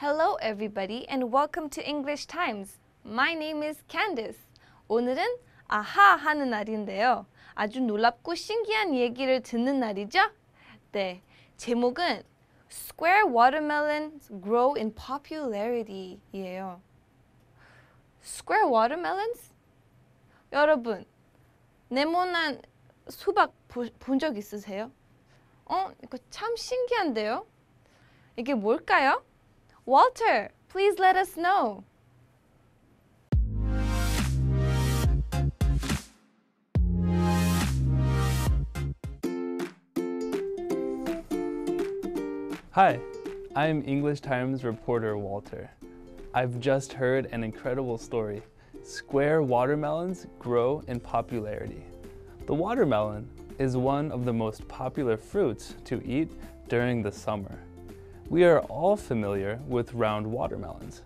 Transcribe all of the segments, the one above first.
Hello everybody and welcome to English Times. My name is Candice. 오늘은 아하 하는 날인데요. 아주 놀랍고 신기한 얘기를 듣는 날이죠? 네. 제목은 Square Watermelons Grow in Popularity 예요 Square Watermelons? 여러분, 네모난 수박 본 적 있으세요? 어? 이거 참 신기한데요? 이게 뭘까요? Walter, please let us know. Hi, I'm English Times reporter Walter. I've just heard an incredible story. Square watermelons grow in popularity. The watermelon is one of the most popular fruits to eat during the summer. We are all familiar with round watermelons.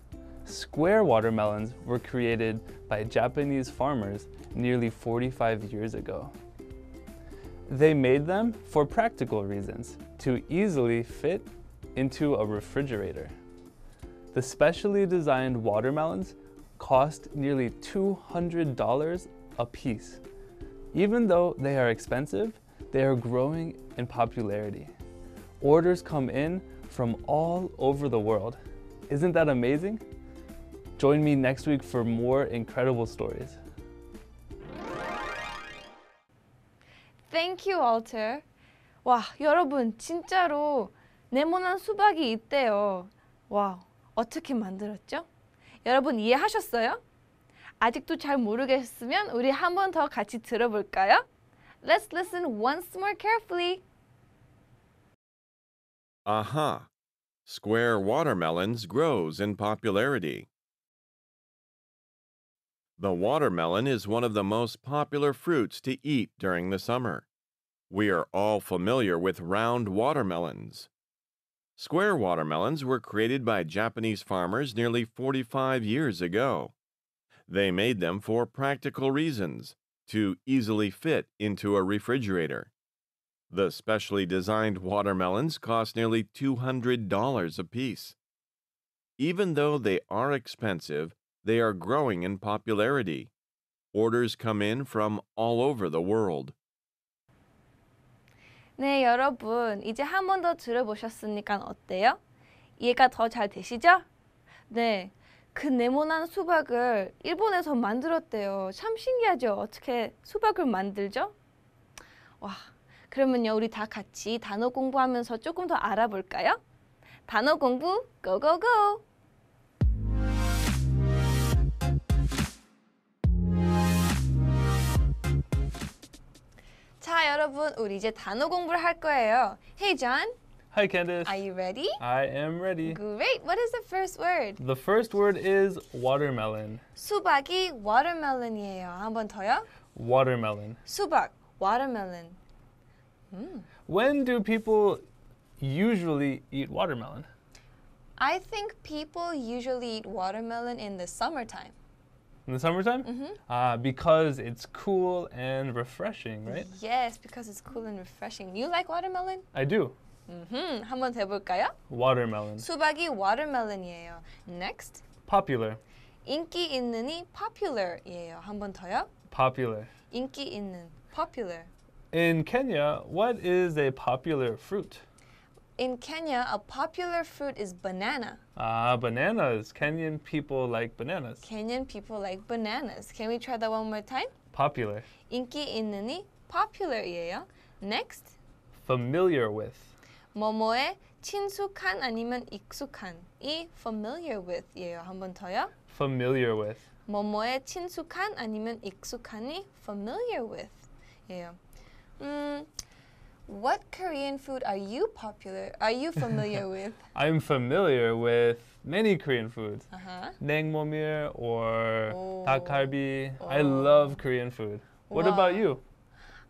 Square watermelons were created by Japanese farmers nearly 45 years ago. They made them for practical reasons, to easily fit into a refrigerator. The specially designed watermelons cost nearly $200 a piece. Even though they are expensive, they are growing in popularity. Orders come in from all over the world. Isn't that amazing? Join me next week for more incredible stories. Thank you, a l t e r 와, 여러분 진짜로 네모난 수박이 있대요. 와, 어떻게 만들었죠? 여러분 이해하셨어요? 아직도 잘 모르겠으면 우리 한번더 같이 들어볼까요? Let's listen once more carefully. Aha! Square watermelons grows in popularity. The watermelon is one of the most popular fruits to eat during the summer. We are all familiar with round watermelons. Square watermelons were created by Japanese farmers nearly 45 years ago. They made them for practical reasons, to easily fit into a refrigerator. The specially designed watermelons cost nearly $200 a piece. Even though they are expensive, they are growing in popularity. Orders come in from all over the world. 네, 여러분. 이제 한 번더 들어보셨으니까 어때요? 이해가 더 잘 되시죠? 네. 그 네모난 수박을 일본에서 만들었대요. 참 신기하죠? 어떻게 수박을 만들죠? 와. 그러면요, 우리 다 같이 단어 공부하면서 조금 더 알아볼까요? 단어 공부 고고고! 자, 여러분, 우리 이제 단어 공부를 할 거예요. Hey, John. Hi, Candice. Are you ready? I am ready. Great. What is the first word? The first word is watermelon. 수박이 watermelon이에요. 한번 더요. Watermelon. 수박, watermelon. Mm. When do people usually eat watermelon? I think people usually eat watermelon in the summertime. In the summertime? Mm -hmm. uh, because it's cool and refreshing, right? Yes, because it's cool and refreshing. You like watermelon? I do. Mm-hmm. 한번 해볼까요? Watermelon. 수박이 watermelon이에요. Next. Popular. 인기 있는이 popular이에요. 한번 더요. Popular. 인기 있는 popular. In Kenya, what is a popular fruit? In Kenya, a popular fruit is banana. Ah, bananas. Kenyan people like bananas. Kenyan people like bananas. Can we try that one more time? Popular. 인기 있느니 popular이에요. Next. Familiar with. 뭐뭐에 친숙한 아니면 이 familiar with예요. 한번 더요. Familiar with. 뭐뭐에 친숙한 아니면 익숙한이 familiar with. 예요. Mm, what Korean food are you popular? Are you familiar with? I'm familiar with many Korean foods. Uh-huh. or oh. dakgalbi. Oh. I love Korean food. What wow. about you?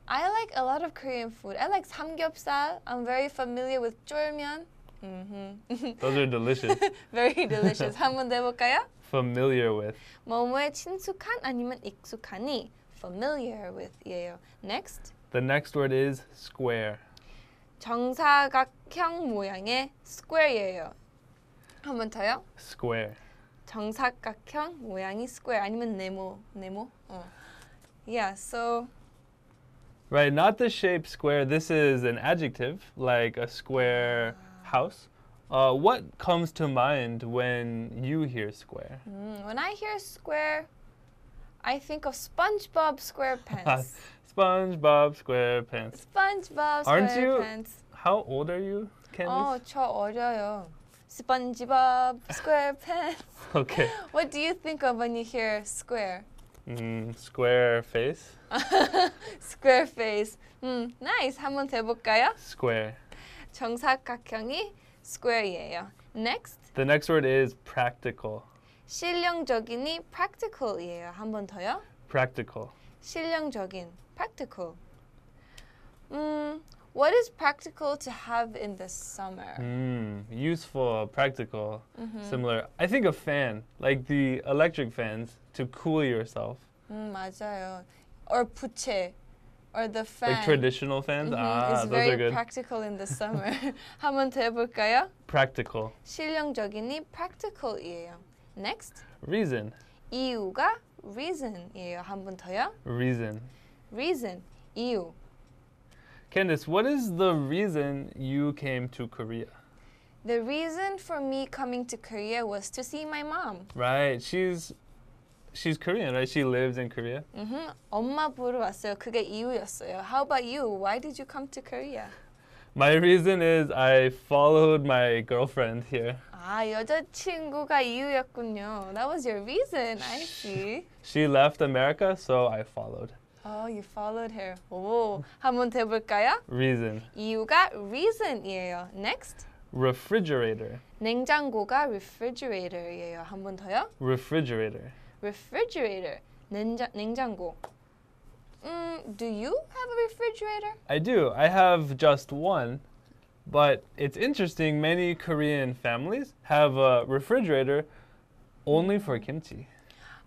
I like a lot of Korean food. I like samgyeopsal. I'm very familiar with jjolmyeon. Mm-hmm. Those are delicious. very delicious. 한번 해볼까요? Familiar with. 뭐뭐에 친숙한 아니면 익숙하니 familiar with 예요. Next. The next word is square. 정사각형 모양의 square예요. 한번 더요. Square. 정사각형 모양이 square 아니면 네모 네모. 어. Yeah, so Right, not the shape square. This is an adjective, like a square ah. house. Uh, what comes to mind when you hear square? Hmm, when I hear square, I think of SpongeBob SquarePants. SpongeBob SquarePants. SpongeBob SquarePants. Aren't you? How old are you, Candice? 어, oh, 저 어려요. SpongeBob SquarePants. okay. What do you think of when you hear square? Mm, square face. square face. 음, hmm, nice. 한번 해볼까요? Square. 정사각형이 square예요. Next. The next word is practical. 실용적인이 practical이에요. 한 번 더요. Practical. 실용적인. Practical. Mm, what is practical to have in the summer? Mm, useful, practical, mm-hmm. similar. I think a fan, like the electric fans, to cool yourself. Mm, 맞아요. Or puche, or the fan. Like traditional fans? Mm-hmm. Ah, it's those are good. practical in the summer. 한번 더 해볼까요? Practical. 실용적이니 practical이에요. Next. Reason. 이유가 reason이에요. 한번 더요? Reason. Reason, you. Candice, what is the reason you came to Korea? The reason for me coming to Korea was to see my mom. Right. She's she's Korean, right? She lives in Korea. mm Mhm. 엄마 보러 왔어요. 그게 이유였어요. How about you? Why did you come to Korea? My reason is I followed my girlfriend here. 아, 여자친구가 이유였군요. That was your reason. I see. she left America, so I followed. Oh, you followed her. 오, oh, 한번 대볼까요? Reason. 이유가 reason이에요. Next. Refrigerator. 냉장고가 refrigerator이에요. 한 번 더요? Refrigerator. Refrigerator. 냉장 냉장고. Mm, do you have a refrigerator? I do. I have just one. But it's interesting, many Korean families have a refrigerator only for kimchi.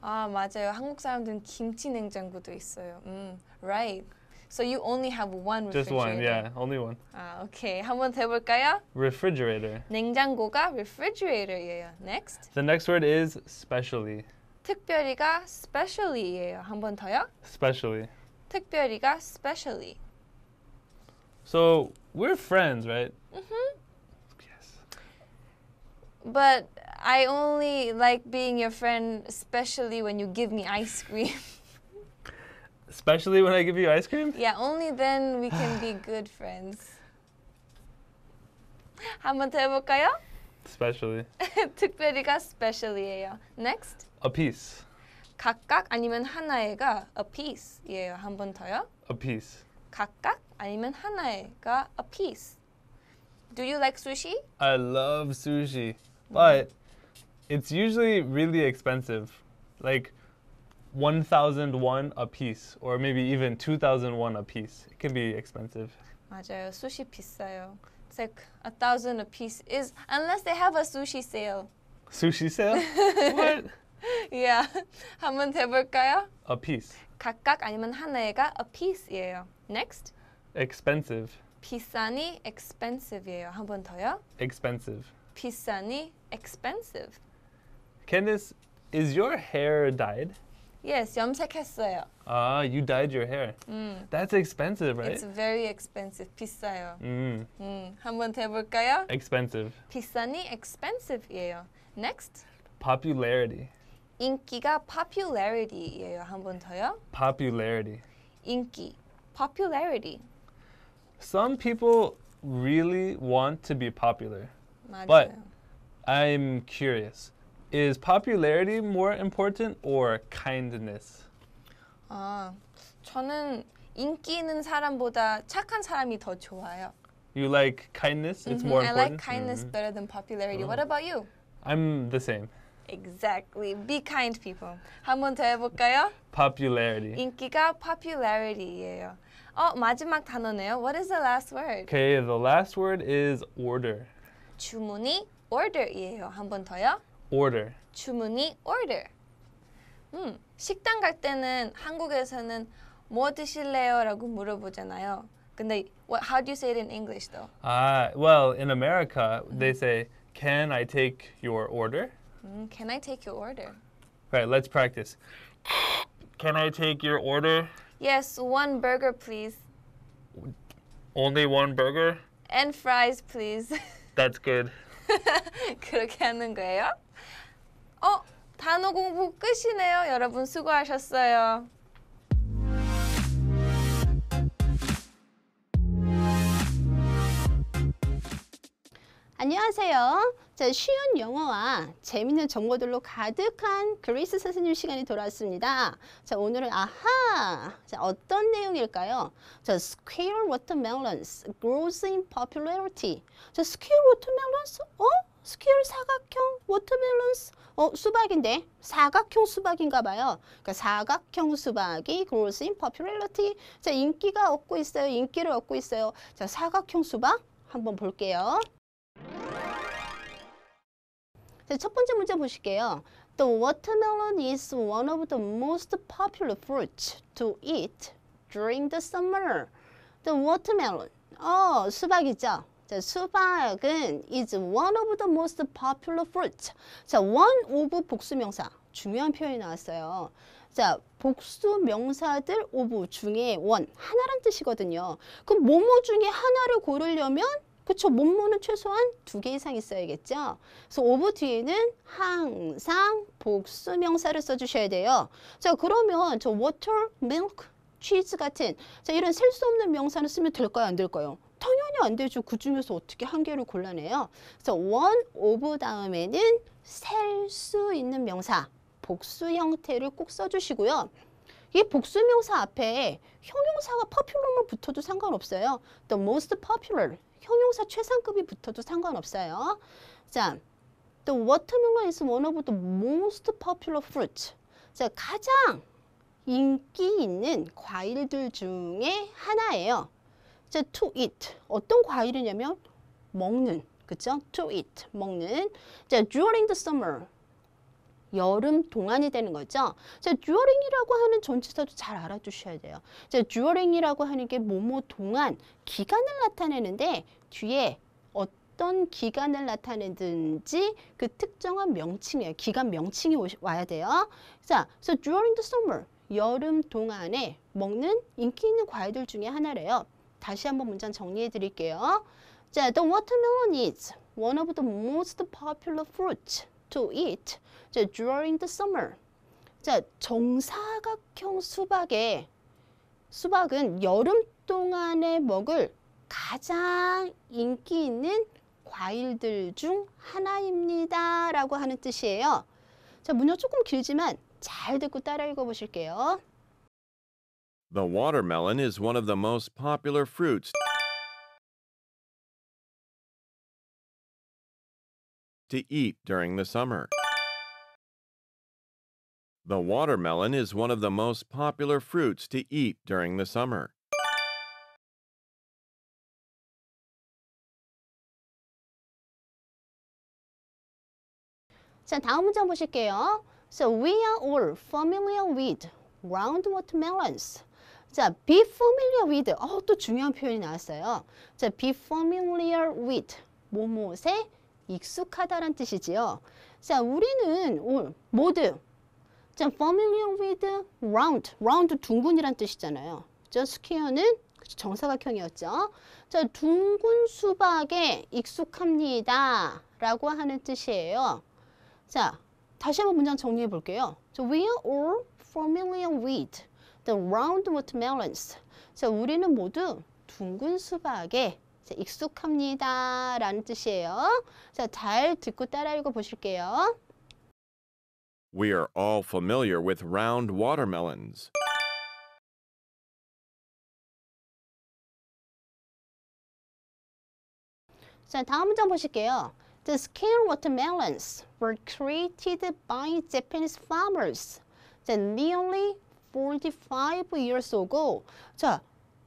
아 맞아요. 한국 사람들은 김치 냉장고도 있어요. 음, right. So you only have one refrigerator. Just one, yeah, only one. 아, okay. 한번 해볼까요? Refrigerator. 냉장고가 refrigerator예요. Next. The next word is specially. 특별히가 specially예요. 한 번 더요? Specially. 특별히가 specially. So we're friends, right? Mm-hmm. But I only like being your friend, especially when you give me ice cream. especially when I give you ice cream? Yeah, only then we can be good friends. 한번 더 해볼까요? Specially. 특별히가 specially예요. Next. A piece. 각각 아니면 하나의가 a piece예요. 한번 더요. A piece. 각각 아니면 하나의가 a piece. Do you like sushi? I love sushi but it's usually really expensive, like 1,001 a piece, or maybe even 2,001 a piece. It can be expensive. 맞아요. 수시 비싸요. It's like a thousand a piece is unless they have a sushi sale. Sushi sale? what? Yeah. 한번 해볼까요? A piece. 각각 아니면 하나가 a piece예요. Next. Expensive. 비싸니 expensive예요. 한 더요. Expensive. 비싸니 expensive. Candice, is your hair dyed? Yes, 염색했어요. Ah, you dyed your hair. 음. Mm. That's expensive, right? It's very expensive. 비싸요. 음. 음, 한번 대볼까요? Expensive. 비싸니 expensive예요. Next. Popularity. 인기가 popularity예요. 한 번 더요. Popularity. 인기. Popularity. Some people really want to be popular. But I'm curious. Is popularity more important or kindness? 아, 저는 인기 있는 사람보다 착한 사람이 더 좋아요. You like kindness? It's mm-hmm. more important. I like kindness mm-hmm. better than popularity. What oh. about you? I'm the same. Exactly. Be kind, people. 한 번 더 해볼까요? Popularity. 인기가 popularity예요. 어 마지막 단어네요. What is the last word? Okay, the last word is order. 주문이 order이에요. 한 번 더요. order. 주문이 order. 음, 식당 갈 때는 한국에서는 뭐 드실래요라고 물어보잖아요. 근데 what, how do you say it in English though? Uh, well, in America, they say, "Can I take your order?" 음, can I take your order? Right, let's practice. Can I take your order? Yes, one burger please. Only one burger? And fries please. That's good. 그렇게 하는 거예요? 어, 단어 공부 끝이네요. 여러분 수고하셨어요. 안녕하세요. 자, 쉬운 영어와 재밌는 정보들로 가득한 그레스 선생님 시간이 돌아왔습니다. 자, 오늘은 아하! 자, 어떤 내용일까요? 자, square watermelons grows in popularity. 자, square watermelons? 어? 스퀘어 사각형 워터멜론스 어 수박인데 사각형 수박인가 봐요. 그러니까 사각형 수박이 grows in popularity. 자 인기가 얻고 있어요. 인기를 얻고 있어요. 자 사각형 수박 한번 볼게요. 첫 번째 문제 보실게요. The watermelon is one of the most popular fruits to eat during the summer. The watermelon. 어, 수박이죠. 자, 수박은 is one of the most popular fruits. 자, one of 복수명사. 중요한 표현이 나왔어요. 자, 복수 명사들 오브 중에 원. 하나란 뜻이거든요. 그럼 뭐뭐 중에 하나를 고르려면 그쵸? 몸무는 최소한 두 개 이상 있어야겠죠? 그래서 오브 뒤에는 항상 복수명사를 써주셔야 돼요. 자, 그러면 저 water, milk, cheese 같은 자, 이런 셀 수 없는 명사를 쓰면 될까요? 안 될까요? 당연히 안 되죠. 그 중에서 어떻게 한 개를 골라내요? 그래서 one, of 다음에는 셀 수 있는 명사, 복수 형태를 꼭 써주시고요. 이 복수명사 앞에 형용사가 popular만 붙어도 상관없어요. The most popular 형용사 최상급이 붙어도 상관없어요. 자, The watermelon is one of the most popular fruit. 자, 가장 인기 있는 과일들 중에 하나예요. 자, to eat. 어떤 과일이냐면 먹는. 그쵸? to eat. 먹는. 자, during the summer. 여름 동안이 되는 거죠. 자, 듀어링이라고 하는 전치사도 잘 알아두셔야 돼요. 자, 듀어링이라고 하는 게 뭐뭐 동안 기간을 나타내는데 뒤에 어떤 기간을 나타내든지 그 특정한 명칭이에요. 기간 명칭이 오시, 와야 돼요. 자, so during the summer, 여름 동안에 먹는 인기 있는 과일들 중에 하나래요. 다시 한번 문장 정리해 드릴게요. 자, the watermelon is one of the most popular fruits. to eat 이제 during the summer. 자, 정사각형 수박에 수박은 여름 동안에 먹을 가장 인기 있는 과일들 중 하나입니다. 라고 하는 뜻이에요. 자, 문어 조금 길지만 잘 듣고 따라 읽어 보실게요. The watermelon is one of the most popular fruits to eat during the summer. The watermelon is one of the most popular fruits to eat during the summer. 자, 다음 문장 보실게요. So we are all familiar with round watermelons. 자, be familiar with. 어, 또 중요한 표현이 나왔어요. 자, be familiar with. 뭐뭐에 익숙하다란 뜻이지요. 자, 우리는 모두 자, familiar with round, round 둥근이란 뜻이잖아요. 저 스퀘어는 정사각형이었죠. 자, 둥근 수박에 익숙합니다. 라고 하는 뜻이에요. 자, 다시 한번 문장 정리해 볼게요. we are all familiar with the round watermelons. 자, 우리는 모두 둥근 수박에 익숙합니다. 라는 뜻이에요. 자, 잘 듣고 따라 읽어 보실게요. We are all familiar with round watermelons. 자, 다음 문장 보실게요. The scale watermelons were created by Japanese farmers. 자, nearly 45 years ago. 자,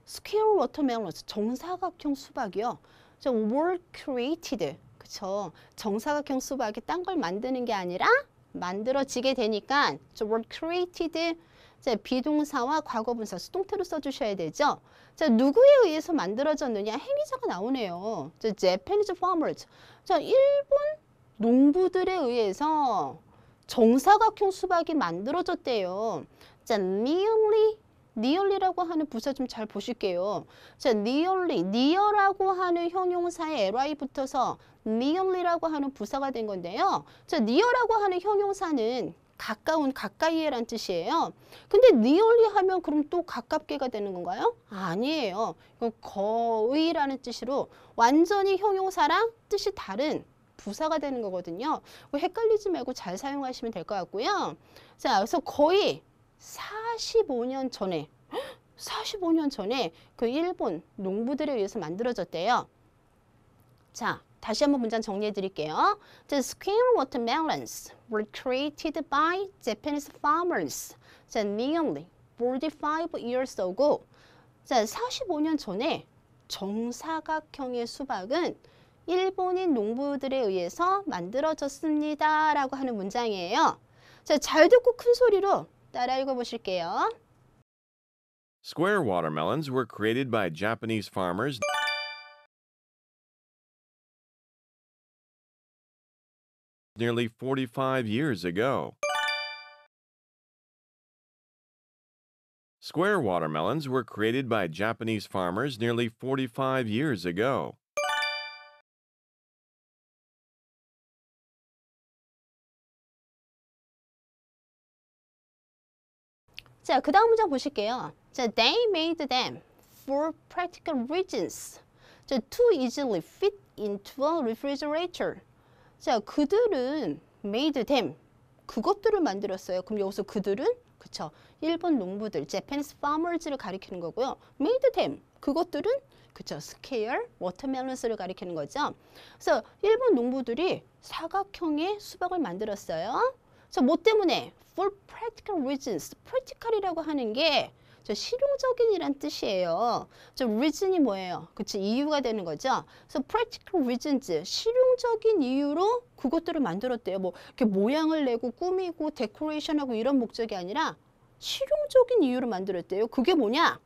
스퀘어 워터멜론, 정사각형 수박이요. 저 were created, 그쵸? 정사각형 수박이 딴 걸 만드는 게 아니라 만들어지게 되니까 저 were created, 자, 비동사와 과거분사 수동태로 써주셔야 되죠. 자, 누구에 의해서 만들어졌느냐 행위자가 나오네요. 자, Japanese farmers, 자, 일본 농부들에 의해서 정사각형 수박이 만들어졌대요. 자, m e r l y 니얼리라고 하는 부사 좀 잘 보실게요. 자, 니얼리, 니 l y 라고 하는 형용사에 ly 붙어서 니얼리라고 하는 부사가 된 건데요. 자, 니 e a 라고 하는 형용사는 가까운, 가까이에란 뜻이에요. 근데 니얼리 하면 그럼 또 가깝게가 되는 건가요? 아니에요. 이건 거의라는 뜻으로 완전히 형용사랑 뜻이 다른 부사가 되는 거거든요. 헷갈리지 말고 잘 사용하시면 될 것 같고요. 자, 그래서 거의 45년 전에 45년 전에 그 일본 농부들에 의해서 만들어졌대요. 자, 다시 한번 문장 정리해 드릴게요. The square watermelons were created by Japanese farmers 자, nearly 45 years ago. 자, 45년 전에 정사각형의 수박은 일본인 농부들에 의해서 만들어졌습니다. 라고 하는 문장이에요. 자, 잘 듣고 큰 소리로 따라 읽어보실게요. Square watermelons were created by Japanese farmers. nearly 45 years ago. Square watermelons were created by Japanese farmers nearly 45 years ago. 자, 그 다음 문장 보실게요. 자, they made them for practical reasons. 자, too easily fit into a refrigerator. 자, 그들은 made them. 그것들을 만들었어요. 그럼 여기서 그들은 그쵸. 일본 농부들, Japanese farmers를 가리키는 거고요. made them. 그것들은 그쵸. scale, watermelons를 가리키는 거죠. 그래서 일본 농부들이 사각형의 수박을 만들었어요. 그래서 뭐 때문에? for practical reasons. practical이라고 하는 게 실용적인이란 뜻이에요. 저 reason이 뭐예요? 그치 이유가 되는 거죠. 그래서 practical reasons 실용적인 이유로 그것들을 만들었대요. 뭐 이렇게 모양을 내고 꾸미고 데코레이션하고 이런 목적이 아니라 실용적인 이유로 만들었대요. 그게 뭐냐?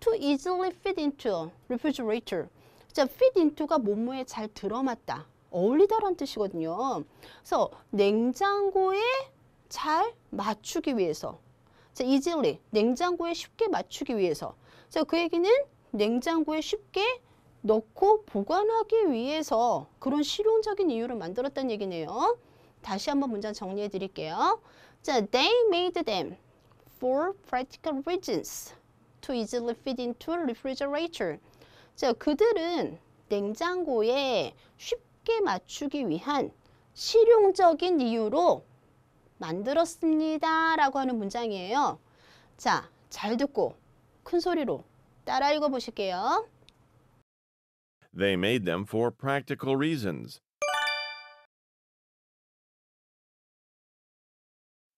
to easily fit into refrigerator. 자, fit into가 몸무에 잘 들어맞다. 어울리다라는 뜻이거든요. 그래서 냉장고에 잘 맞추기 위해서 자, e a s 냉장고에 쉽게 맞추기 위해서 자, 그 얘기는 냉장고에 쉽게 넣고 보관하기 위해서 그런 실용적인 이유를 만들었다는 얘기네요. 다시 한번 문장 정리해 드릴게요. 자, they made them for practical reasons to easily fit into refrigerator. 자, 그들은 냉장고에 쉽게 맞추기 위한 실용적인 이유로 만들었습니다. 라고 하는 문장이에요. 자, 잘 듣고 큰 소리로 따라 읽어 보실게요. They made them for practical reasons.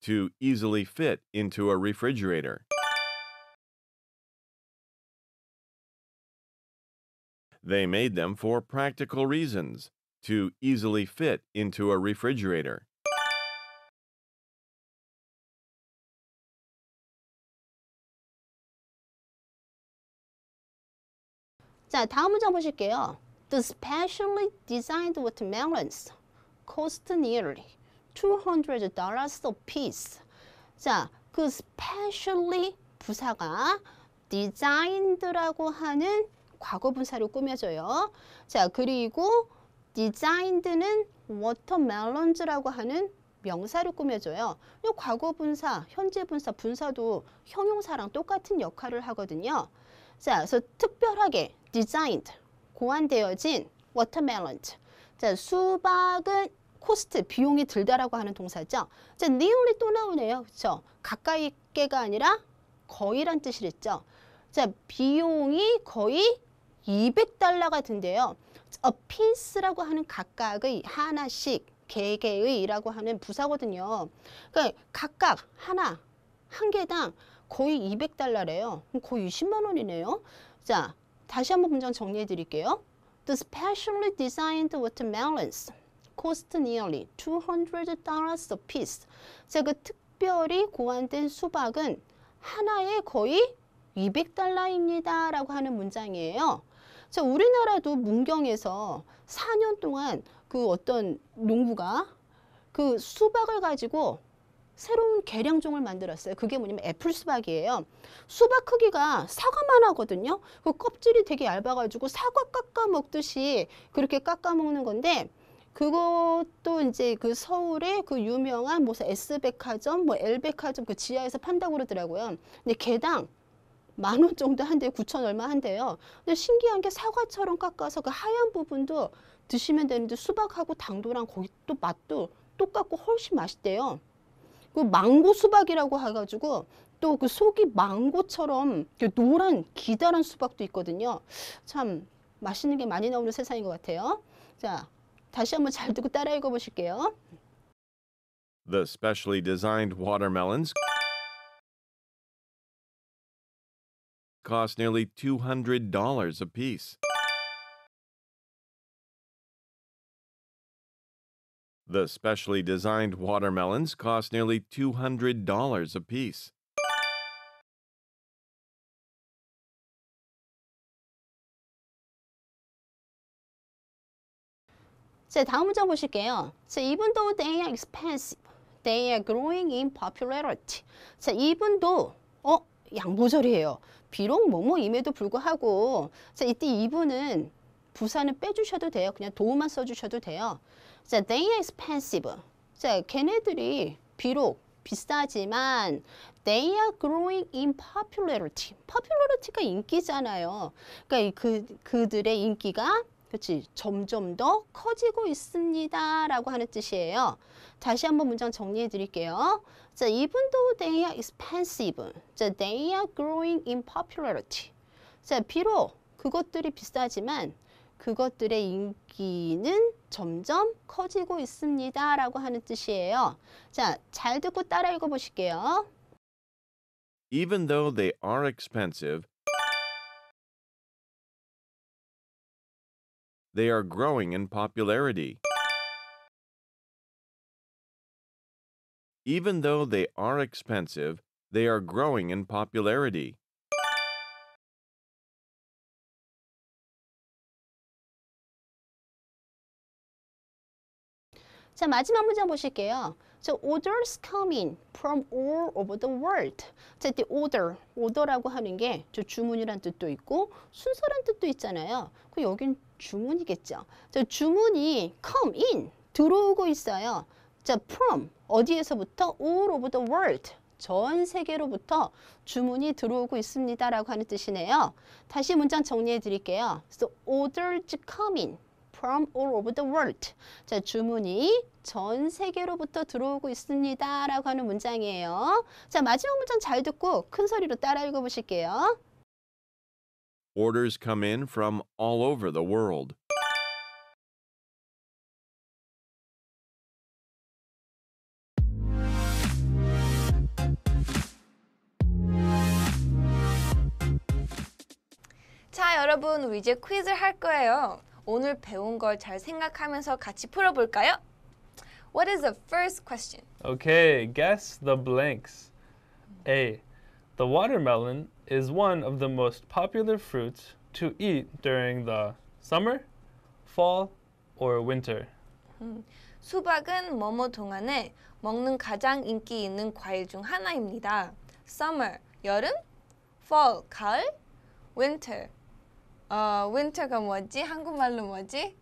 To easily fit into a refrigerator. They made them for practical reasons to easily fit into a refrigerator. 자, 다음 문장 보실게요. The specially designed watermelons cost nearly $200 a piece. 자, 그 specially 부사가 designed라고 하는 과거 분사로 꾸며져요. 자, 그리고 designed는 watermelons라고 하는 명사로 꾸며줘요. 이 과거 분사, 현재 분사, 분사도 형용사랑 똑같은 역할을 하거든요. 자, 그래서 특별하게 designed 고안되어진 watermelon 자, 수박은 코스트 비용이 들다라고 하는 동사죠. 자, nearly 또 나오네요. 그렇죠? 가까이 깨가 아니라 거의란 뜻이랬죠. 자, 비용이 거의 200달러가 든대요. a piece라고 하는 각각의 하나씩 개개의라고 하는 부사거든요. 그러니까 각각 하나 한 개당 거의 200달러래요. 거의 20만 원이네요. 자, 다시 한 번 문장 정리해 드릴게요. The specially designed watermelons cost nearly 200 dollars a piece. 제가 특별히 고안된 수박은 하나에 거의 200달러입니다. 라고 하는 문장이에요. 자, 우리나라도 문경에서 4년 동안 그 어떤 농부가 그 수박을 가지고 새로운 계량종을 만들었어요. 그게 뭐냐면 애플 수박이에요. 수박 크기가 사과만 하거든요. 그 껍질이 되게 얇아가지고 사과 깎아 먹듯이 그렇게 깎아 먹는 건데 그것도 이제 그 서울의 그 유명한 무슨 S백화점, 뭐 L백화점 뭐 그 지하에서 판다고 그러더라고요. 근데 개당 만 원 정도 한대요. 9천 얼마 한대요. 근데 신기한 게 사과처럼 깎아서 그 하얀 부분도 드시면 되는데 수박하고 당도랑 거기 또 맛도 똑같고 훨씬 맛있대요. 그 망고 수박이라고 해가지고 또 그 속이 망고처럼 노란 기다란 수박도 있거든요. 참 맛있는 게 많이 나오는 세상인 것 같아요. 자, 다시 한번 잘 듣고 따라 읽어 보실게요. The specially designed watermelons cost nearly $200 a piece. The specially designed watermelons cost nearly $200 apiece. 자, 다음 문장 보실게요. 자, even though they are expensive, they are growing in popularity. 자, even though, 어? 양보절이에요. 비록 뭐뭐임에도 불구하고 자, 이때 이분은 부사는 빼주셔도 돼요. 그냥 도우만 써주셔도 돼요. 자, they are expensive. 자, 걔네들이 비록 비싸지만 they are growing in popularity. popularity가 인기잖아요. 그러니까 그 그들의 인기가 그렇지 점점 더 커지고 있습니다라고 하는 뜻이에요. 다시 한번 문장 정리해 드릴게요. 자, even though they are expensive, 자, they are growing in popularity. 자, 비록 그것들이 비싸지만 그것들의 인기는 점점 커지고 있습니다. 라고 하는 뜻이에요. 자, 잘 듣고 따라 읽어보실게요. Even though they are expensive, they are growing in popularity. Even though they are expensive, they are growing in popularity. 자, 마지막 문장 보실게요. So orders come in from all over the world. 자, 이때 order, order라고 하는 게저 주문이란 뜻도 있고 순서란 뜻도 있잖아요. 그 여긴 주문이겠죠. 저 주문이 come in, 들어오고 있어요. 자, from, 어디에서부터 all over the world. 전 세계로부터 주문이 들어오고 있습니다라고 하는 뜻이네요. 다시 문장 정리해 드릴게요. So orders come in. from all over the world. 자, 주문이 전 세계로부터 들어오고 있습니다. 라고 하는 문장이에요. 자, 마지막 문장 잘 듣고 큰 소리로 따라 읽어보실게요. Orders come in from all over the world. 자, 여러분, 이제 퀴즈 할 거예요. 오늘 배운 걸 잘 생각하면서 같이 풀어볼까요? What is the first question? Okay, guess the blanks. A. The watermelon is one of the most popular fruits to eat during the summer, fall, or winter. Hmm. 수박은 뭐뭐 동안에 먹는 가장 인기 있는 과일 중 하나입니다. Summer, 여름, fall, 가을, winter, 어, winter가 뭐지? 한국말로 뭐지?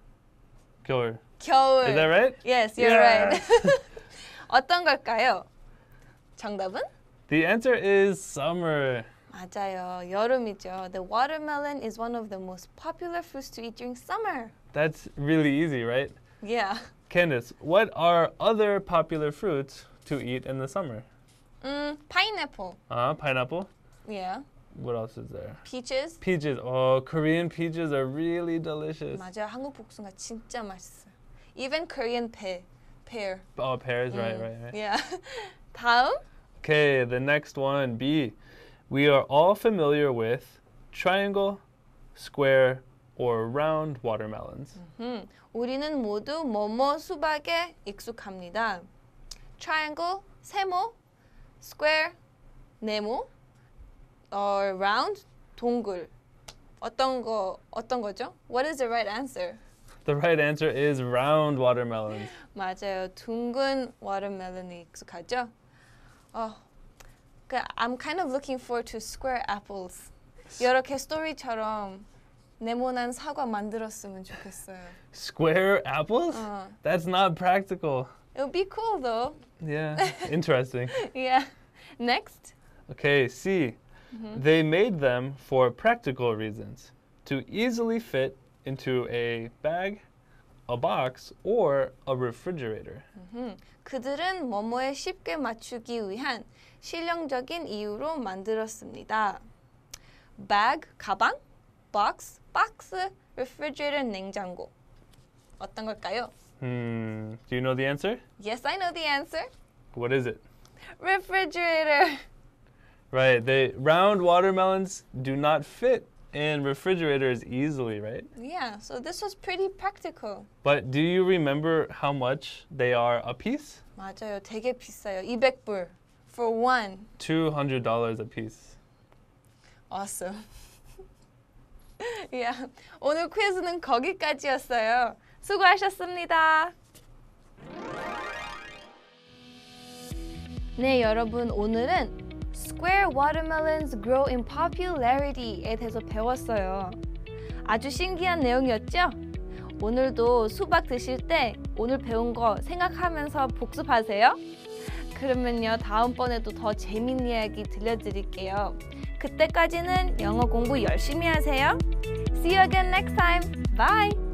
겨울. 겨울. Is that right? Yes, you're yeah. right. 어떤 걸까요? 정답은? The answer is summer. 맞아요. 여름이죠. The watermelon is one of the most popular fruits to eat during summer. That's really easy, right? Yeah. Candice, what are other popular fruits to eat in the summer? Mm, pineapple. Uh, pineapple? Yeah what else is there? Peaches. Peaches. Oh, Korean peaches are really delicious. 맞아, 한국 복숭아 진짜 맛있어. Even Korean pear. Pear. Oh, pears. Mm. Right, right, right. Yeah. 다음. Okay, the next one B. We are all familiar with triangle, square, or round watermelons. Mm -hmm. 우리는 모두 뭐뭐 수박에 익숙합니다. Triangle, 세모, square, 네모 or round? 동글. 어떤 거 어떤 거죠? What is the right answer? The right answer is round watermelons. 맞아요. 둥근 watermelon이 Oh, 그 I'm kind of looking forward to square apples. 이렇게 스토리처럼 네모난 사과 만들었으면 좋겠어요. Square apples? 어. That's not practical. It would be cool though. Yeah, interesting. yeah. Next. Okay, C. Mm -hmm. They made them for practical reasons to easily fit into a bag, a box, or a refrigerator. Mm -hmm. 그들은 뭐뭐에 쉽게 맞추기 위한 실용적인 이유로 만들었습니다. bag 가방, box 박스, refrigerator 냉장고. 어떤 걸까요? Hmm. Do you know the answer? Yes, I know the answer. What is it? Refrigerator. Right. the round watermelons do not fit in refrigerators easily, right? Yeah, so this was pretty practical. But do you remember how much they are a piece? 맞아요. 되게 비싸요. 200불 for one. $200 a piece. Awesome. yeah. 오늘 퀴즈는 거기까지였어요. 수고하셨습니다. 네, 여러분 오늘은 Square watermelons grow in popularity에 대해서 배웠어요. 아주 신기한 내용이었죠? 오늘도 수박 드실 때 오늘 배운 거 생각하면서 복습하세요. 그러면요 다음번에도 더 재밌는 이야기 들려드릴게요. 그때까지는 영어 공부 열심히 하세요. See you again next time. Bye.